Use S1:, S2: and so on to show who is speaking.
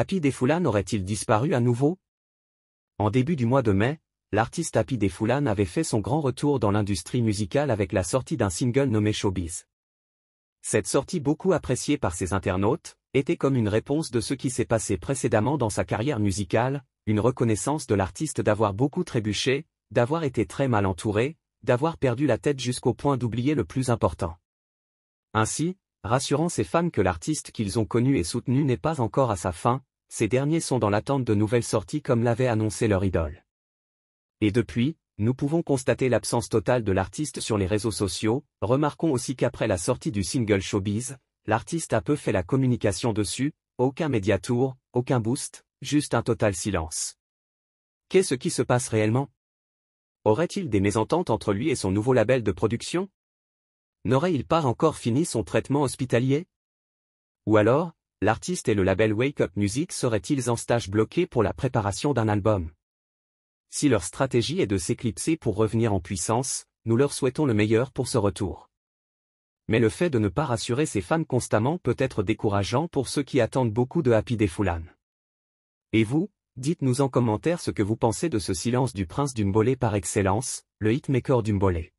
S1: Happy Foulans aurait-il disparu à nouveau En début du mois de mai, l'artiste Happy Foulans avait fait son grand retour dans l'industrie musicale avec la sortie d'un single nommé Showbiz. Cette sortie beaucoup appréciée par ses internautes, était comme une réponse de ce qui s'est passé précédemment dans sa carrière musicale, une reconnaissance de l'artiste d'avoir beaucoup trébuché, d'avoir été très mal entouré, d'avoir perdu la tête jusqu'au point d'oublier le plus important. Ainsi, rassurant ces femmes que l'artiste qu'ils ont connu et soutenu n'est pas encore à sa fin, ces derniers sont dans l'attente de nouvelles sorties comme l'avait annoncé leur idole. Et depuis, nous pouvons constater l'absence totale de l'artiste sur les réseaux sociaux, remarquons aussi qu'après la sortie du single Showbiz, l'artiste a peu fait la communication dessus, aucun média tour, aucun boost, juste un total silence. Qu'est-ce qui se passe réellement Aurait-il des mésententes entre lui et son nouveau label de production N'aurait-il pas encore fini son traitement hospitalier Ou alors, l'artiste et le label Wake Up Music seraient-ils en stage bloqué pour la préparation d'un album Si leur stratégie est de s'éclipser pour revenir en puissance, nous leur souhaitons le meilleur pour ce retour. Mais le fait de ne pas rassurer ses fans constamment peut être décourageant pour ceux qui attendent beaucoup de Happy Foulan. Et vous, dites-nous en commentaire ce que vous pensez de ce silence du prince Dumbolé par excellence, le hitmaker Dumbolé.